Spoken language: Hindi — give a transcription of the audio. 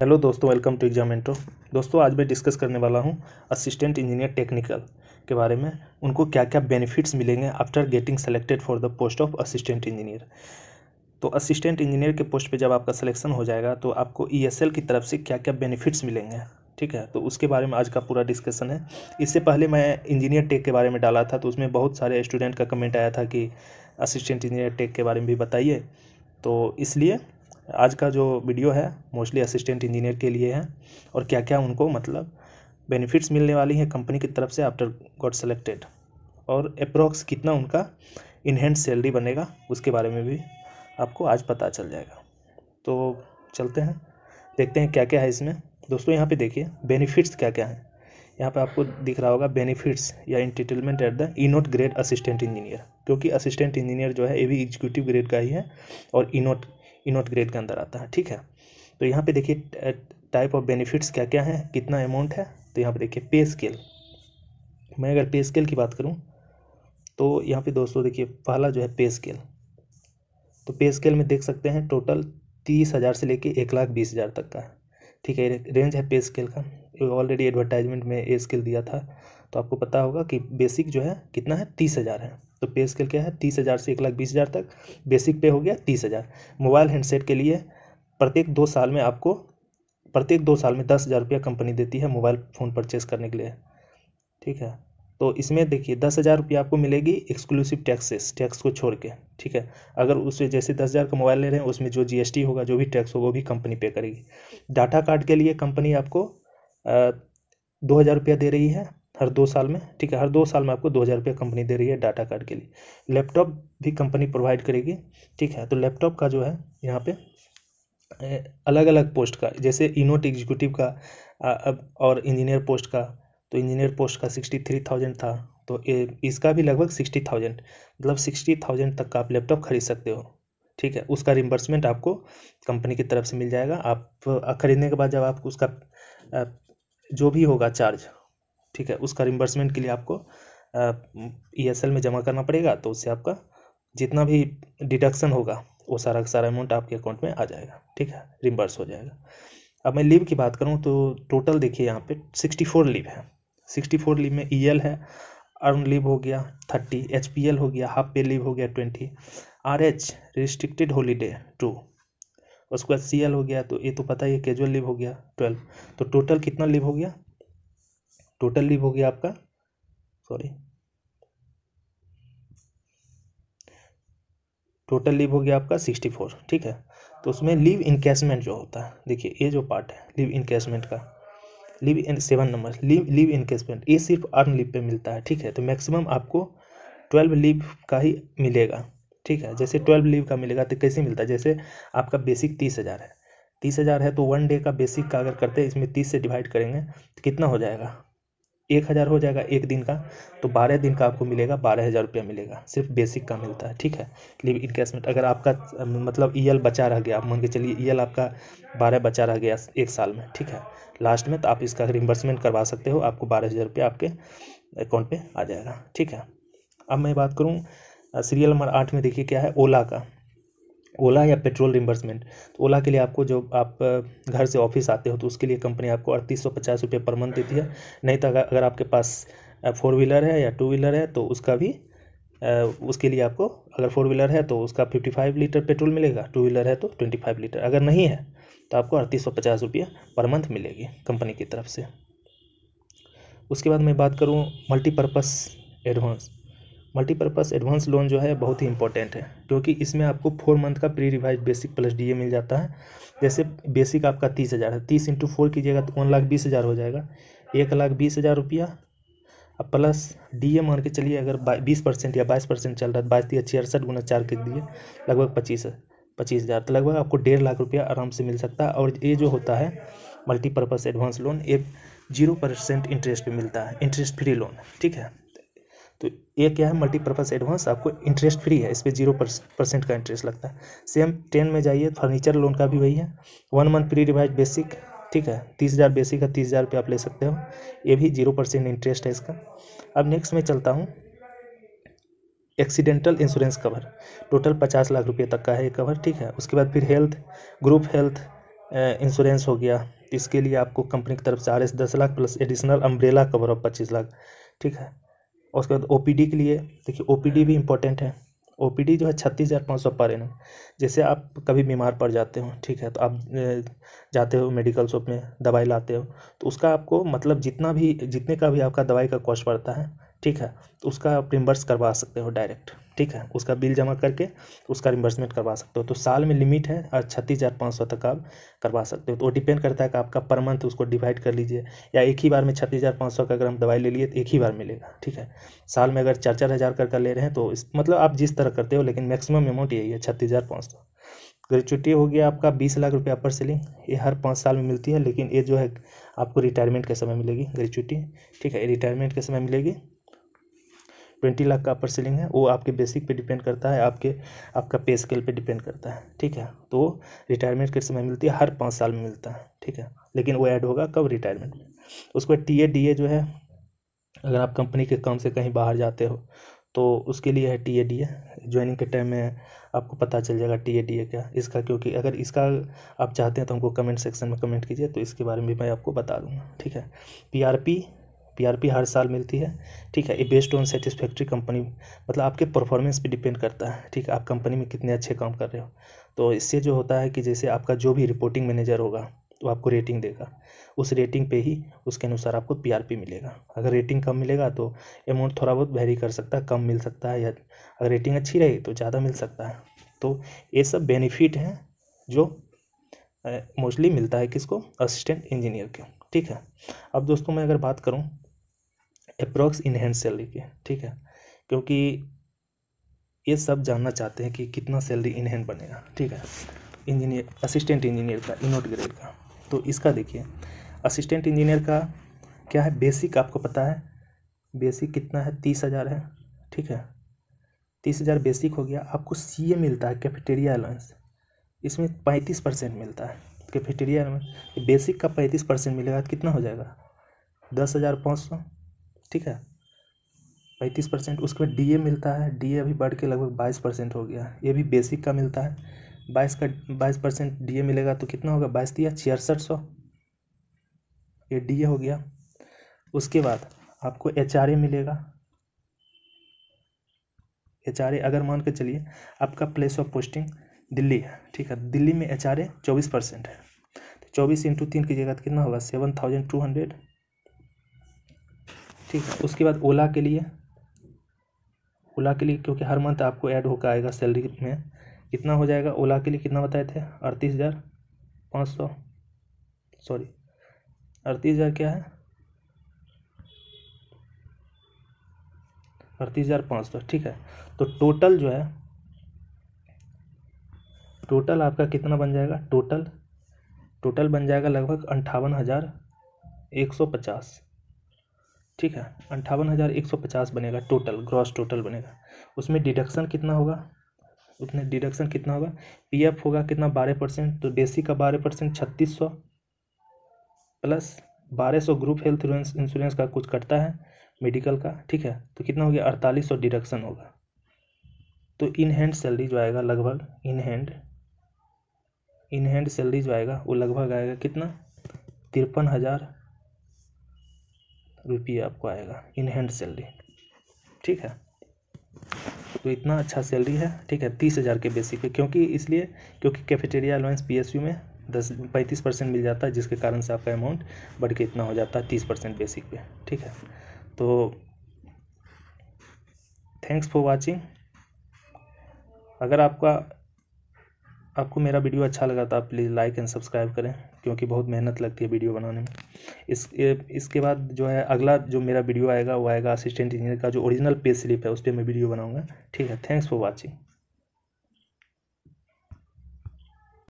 हेलो दोस्तों वेलकम टू एग्जाम इंट्रो दोस्तों आज मैं डिस्कस करने वाला हूँ असिस्टेंट इंजीनियर टेक्निकल के बारे में उनको क्या क्या बेनिफिट्स मिलेंगे after getting selected for the post of assistant engineer तो असिस्टेंट इंजीनियर के पोस्ट पे जब आपका सिलेक्शन हो जाएगा तो आपको ई e की तरफ से क्या क्या बेनिफिट्स मिलेंगे ठीक है तो उसके बारे में आज का पूरा डिस्कशन है इससे पहले मैं इंजीनियर टेक के बारे में डाला था तो उसमें बहुत सारे स्टूडेंट का कमेंट आया था कि असिस्टेंट इंजीनियर टेक के बारे में भी बताइए तो इसलिए आज का जो वीडियो है मोस्टली असिस्टेंट इंजीनियर के लिए है और क्या क्या उनको मतलब बेनिफिट्स मिलने वाली हैं कंपनी की तरफ से आफ्टर गॉट सेलेक्टेड और अप्रॉक्स कितना उनका इनहेंड सैलरी बनेगा उसके बारे में भी आपको आज पता चल जाएगा तो चलते हैं देखते हैं क्या क्या है इसमें दोस्तों यहाँ पे देखिए बेनिफिट्स क्या क्या हैं यहाँ पे आपको दिख रहा होगा बेनिफिट्स या इंटरटेलमेंट एट द इनोट ग्रेड असिस्टेंट इंजीनियर क्योंकि असिस्टेंट इंजीनियर जो है ये भी एग्जीक्यूटिव ग्रेड का ही है और इनोट इनोट ग्रेड के अंदर आता है ठीक है तो यहाँ पे देखिए टाइप ऑफ बेनिफिट्स क्या क्या है कितना अमाउंट है तो यहाँ पे देखिए पे स्केल मैं अगर पे स्केल की बात करूँ तो यहाँ पे दोस्तों देखिए पहला जो है पे स्केल तो पे स्केल में देख सकते हैं टोटल तीस हज़ार से लेके एक लाख बीस हज़ार तक का ठीक है रेंज है पे स्केल का ऑलरेडी एडवर्टाइजमेंट में ए स्केल दिया था तो आपको पता होगा कि बेसिक जो है कितना है तीस हज़ार है तो पे स्केल क्या है तीस हज़ार से एक लाख बीस हज़ार तक बेसिक पे हो गया तीस हज़ार मोबाइल हैंडसेट के लिए प्रत्येक दो साल में आपको प्रत्येक दो साल में दस हज़ार रुपया कंपनी देती है मोबाइल फ़ोन परचेस करने के लिए ठीक है तो इसमें देखिए दस हज़ार रुपया आपको मिलेगी एक्सक्लूसिव टैक्सेस टैक्स को छोड़ के ठीक है अगर उससे जैसे दस हज़ार का मोबाइल ले रहे हैं उसमें जो जीएसटी होगा जो भी टैक्स होगा वो भी कंपनी पे करेगी डाटा कार्ड के लिए कंपनी आपको दो हज़ार रुपया दे रही है हर दो साल में ठीक है हर दो साल में आपको दो हज़ार कंपनी दे रही है डाटा कार्ड के लिए लैपटॉप भी कंपनी प्रोवाइड करेगी ठीक है तो लैपटॉप का जो है यहाँ पे अलग अलग पोस्ट का जैसे इनोट एग्जीक्यूटिव का अब और इंजीनियर पोस्ट का तो इंजीनियर पोस्ट का सिक्सटी थ्री थाउजेंड था तो इसका भी लगभग सिक्सटी थाउजेंड मतलब सिक्सटी थाउजेंड तक का आप लैपटॉप खरीद सकते हो ठीक है उसका रिम्बर्समेंट आपको कंपनी की तरफ से मिल जाएगा आप खरीदने के बाद जब आप उसका जो भी होगा चार्ज ठीक है उसका रिम्बर्समेंट के लिए आपको ई एस एल में जमा करना पड़ेगा तो उससे आपका जितना भी डिडक्शन होगा वो सारा का सारा अमाउंट आपके अकाउंट में आ जाएगा ठीक है रिम्बर्स हो जाएगा अब मैं लीव की बात करूँ तो टोटल देखिए यहाँ पे सिक्सटी फोर लीव है सिक्सटी फोर लीव में ई e एल है अर्न लीव हो गया थर्टी एच पी एल हो गया हाफ पे लीव हो गया twenty R H restricted holiday two उसके बाद सी एल हो गया तो ये तो पता ही है कैजुअल लीव हो गया ट्वेल्व तो टोटल कितना लीव हो गया टोटल लीव हो गया आपका सॉरी टोटल लीव हो गया आपका सिक्सटी फोर ठीक है तो उसमें लीव इनकेसमेंट जो होता है देखिए ये जो पार्ट है लीव इनकेसमेंट का leave in seven number leave leave encashment ये सिर्फ अर्न लीव पे मिलता है ठीक है तो मैक्सिमम आपको ट्वेल्व लीव का ही मिलेगा ठीक है जैसे ट्वेल्व लीव का मिलेगा तो कैसे मिलता है जैसे आपका बेसिक तीस हज़ार है तीस हज़ार है तो वन डे का बेसिक का अगर करते हैं इसमें तीस से डिवाइड करेंगे तो कितना हो जाएगा एक हज़ार हो जाएगा एक दिन का तो बारह दिन का आपको मिलेगा बारह हज़ार रुपया मिलेगा सिर्फ बेसिक का मिलता है ठीक है लिव इनकेसमेंट अगर आपका मतलब एल e बचा रह गया आप मान के चलिए एल e आपका बारह बचा रह गया एक साल में ठीक है लास्ट में तो आप इसका रिम्बर्समेंट करवा सकते हो आपको बारह हज़ार रुपया आपके अकाउंट पर आ जाएगा ठीक है अब मैं बात करूँ सीरियल नंबर आठ में देखिए क्या है ओला का ओला या पेट्रोल रिम्बर्समेंट तो ओला के लिए आपको जो आप घर से ऑफिस आते हो तो उसके लिए कंपनी आपको अड़तीस सौ पचास रुपये पर मंथ देती है नहीं तो अगर आपके पास फोर व्हीलर है या टू व्हीलर है तो उसका भी उसके लिए आपको अगर फोर व्हीलर है तो उसका फिफ्टी फाइव लीटर पेट्रोल मिलेगा टू व्हीलर है तो ट्वेंटी फाइव लीटर अगर नहीं है तो आपको अड़तीस सौ पचास रुपये पर मंथ मिलेगी कंपनी की तरफ से उसके बाद मैं बात करूँ multipurpose advance multipurpose advance loan जो है बहुत ही इंपॉर्टेंट है क्योंकि इसमें आपको फोर मंथ का pre revise basic plus D मिल जाता है जैसे बेसिक आपका तीस हज़ार है तीस इंटू फोर कीजिएगा तो वन लाख बीस हज़ार हो जाएगा एक लाख बीस हज़ार रुपया अब प्लस डी ए मान के चलिए अगर बीस परसेंट या बाईस परसेंट चल रहा है बाईस तीस छियासठ गुना चार के दिए लगभग पच्चीस पच्चीस हज़ार तो लगभग आपको डेढ़ लाख रुपया आराम से मिल सकता है और ये जो होता है मल्टीपर्पज़ एडवांस लोन ये जीरो परसेंट इंटरेस्ट पर मिलता है इंटरेस्ट फ्री लोन ठीक है तो ये क्या है मल्टीपर्पज़ एडवांस आपको इंटरेस्ट फ्री है इस पर जीरो परसेंट का इंटरेस्ट लगता है सेम टेन में जाइए फर्नीचर लोन का भी वही है one month pre revise basic ठीक है तीस हज़ार बेसिक है तीस हज़ार रुपये आप ले सकते हो ये भी जीरो परसेंट इंटरेस्ट है इसका अब नेक्स्ट में चलता हूँ एक्सीडेंटल इंश्योरेंस कवर टोटल पचास लाख रुपये तक का है ये कवर ठीक है उसके बाद फिर हेल्थ ग्रुप हेल्थ इंश्योरेंस हो गया इसके लिए आपको कंपनी की तरफ से आर एस दस lakh plus additional umbrella cover of पच्चीस लाख ठीक है और उसके बाद ओ के लिए देखिए ओ भी इम्पोर्टेंट हम्म। है ओ जो है छत्तीस हज़ार पाँच सौ पर एन जैसे आप कभी बीमार पड़ जाते हो ठीक है तो आप जाते हो मेडिकल शॉप में दवाई लाते हो तो उसका आपको मतलब जितना भी जितने का भी आपका दवाई का कॉस्ट पड़ता है ठीक है तो उसका आप रिम्बर्स करवा सकते हो डायरेक्ट ठीक है उसका बिल जमा करके उसका रिम्बर्समेंट करवा सकते हो तो साल में लिमिट है और छत्तीस हज़ार पाँच सौ तक आप करवा सकते हो तो वो डिपेंड करता है कि आपका पर मंथ उसको डिवाइड कर लीजिए या एक ही बार में छत्तीस हज़ार पाँच सौ का अगर हम दवाई ले लिए तो एक ही बार मिलेगा ठीक है साल में अगर चार चार हज़ार कर ले रहे हैं तो इस मतलब आप जिस तरह करते हो लेकिन मैक्सिमम अमाउंट यही है छत्तीस हज़ार पाँच सौ ग्रेचुटी हो गया आपका बीस लाख रुपया पर सेलिंग ये हर पाँच साल में मिलती है लेकिन ये जो है आपको रिटायरमेंट के समय मिलेगी ग्रेचुटी ठीक है रिटायरमेंट के समय मिलेगी ट्वेंटी लाख का अपर सीलिंग है वो आपके बेसिक पे डिपेंड करता है आपके आपका पे स्केल पे डिपेंड करता है ठीक है तो रिटायरमेंट के समय मिलती है हर पाँच साल में मिलता है ठीक है लेकिन वो ऐड होगा कब रिटायरमेंट में उसके बाद टी ए डी ए जो है अगर आप कंपनी के काम से कहीं बाहर जाते हो तो उसके लिए है T A D A joining के टाइम में आपको पता चल जाएगा टी ए डी ए क्या इसका क्योंकि अगर इसका आप चाहते हैं तो हमको कमेंट सेक्शन में कमेंट कीजिए तो इसके बारे में भी मैं आपको बता दूंगा ठीक है पी आर पी पीआरपी हर साल मिलती है ठीक है ये बेस्ड ऑन सेटिस्फैक्ट्री कंपनी मतलब आपके परफॉर्मेंस पे डिपेंड करता है ठीक है आप कंपनी में कितने अच्छे काम कर रहे हो तो इससे जो होता है कि जैसे आपका जो भी रिपोर्टिंग मैनेजर होगा वो आपको रेटिंग देगा उस रेटिंग पे ही उसके अनुसार आपको पीआरपी मिलेगा अगर रेटिंग कम मिलेगा तो अमाउंट थोड़ा बहुत वेरी कर सकता है कम मिल सकता है या अगर रेटिंग अच्छी रही तो ज़्यादा मिल सकता है तो ये सब बेनिफिट हैं जो मोस्टली मिलता है किसको असिस्टेंट इंजीनियर के ठीक है अब दोस्तों मैं अगर बात करूँ अप्रोक्स इनहेंड सैलरी के ठीक है क्योंकि ये सब जानना चाहते हैं कि कितना सैलरी इनहेंड बनेगा ठीक है इंजीनियर असिस्टेंट इंजीनियर का इनोट ग्रेड का तो इसका देखिए असिस्टेंट इंजीनियर का क्या है बेसिक आपको पता है बेसिक कितना है तीस हज़ार है ठीक है तीस हज़ार बेसिक हो गया आपको सी ए मिलता है कैफेटेरिया अलाउंस इसमें पैंतीस परसेंट मिलता है कैफेटेरिया अलाउंस बेसिक का पैंतीस परसेंट मिलेगा तो कितना हो जाएगा दस हज़ार पाँच सौ ठीक है पैंतीस परसेंट उसके बाद डी मिलता है डी अभी बढ़ के लगभग बाईस परसेंट हो गया ये भी बेसिक का मिलता है बाईस का बाईस परसेंट डी मिलेगा तो कितना होगा बाईस दिया छियासठ सौ ये डी हो गया उसके बाद आपको एच मिलेगा एच अगर मान के चलिए आपका प्लेस ऑफ पोस्टिंग दिल्ली है ठीक है दिल्ली में एच आर चौबीस परसेंट है तो चौबीस इंटू तीन कीजिएगा तो कितना होगा सेवन थाउजेंड टू हंड्रेड ठीक है उसके बाद ओला के लिए ओला के लिए क्योंकि हर मंथ आपको ऐड होकर आएगा सैलरी में कितना हो जाएगा ओला के लिए कितना बताए थे अड़तीस हज़ार पाँच सौ सॉरी अड़तीस हज़ार क्या है अड़तीस हज़ार पाँच सौ ठीक है तो टोटल जो है टोटल आपका कितना बन जाएगा टोटल टोटल बन जाएगा लगभग अंठावन हज़ार एक सौ पचास ठीक है अंठावन हज़ार एक सौ पचास बनेगा टोटल ग्रॉस टोटल बनेगा उसमें डिडक्शन कितना होगा उतने डिडक्शन कितना होगा पीएफ होगा कितना बारह परसेंट तो बेसिक का बारह परसेंट छत्तीस सौ प्लस बारह सौ ग्रुप हेल्थ इंश्योरेंस का कुछ कटता है मेडिकल का ठीक है तो कितना हो गया अड़तालीस सौ डिडक्शन होगा तो इन हैंड सैलरी जो आएगा लगभग in hand in hand salary जो आएगा वो लगभग आएगा कितना तिरपन हज़ार रुपये आपको आएगा इन हैंड सैलरी ठीक है तो इतना अच्छा सैलरी है ठीक है तीस हज़ार के बेसिक पे क्योंकि इसलिए क्योंकि कैफेटेरिया अलाउंस पीएसयू में दस पैंतीस परसेंट मिल जाता है जिसके कारण से आपका अमाउंट बढ़ के इतना हो जाता है तीस परसेंट बेसिक पे ठीक है तो थैंक्स फॉर वाचिंग अगर आपका आपको मेरा वीडियो अच्छा लगा तो आप प्लीज़ लाइक एंड सब्सक्राइब करें क्योंकि बहुत मेहनत लगती है वीडियो बनाने में इस इसके बाद जो है अगला जो मेरा वीडियो आएगा वो आएगा असिस्टेंट इंजीनियर का जो ओरिजिनल पे स्लिप है उस पर मैं वीडियो बनाऊँगा ठीक है थैंक्स फॉर वॉचिंग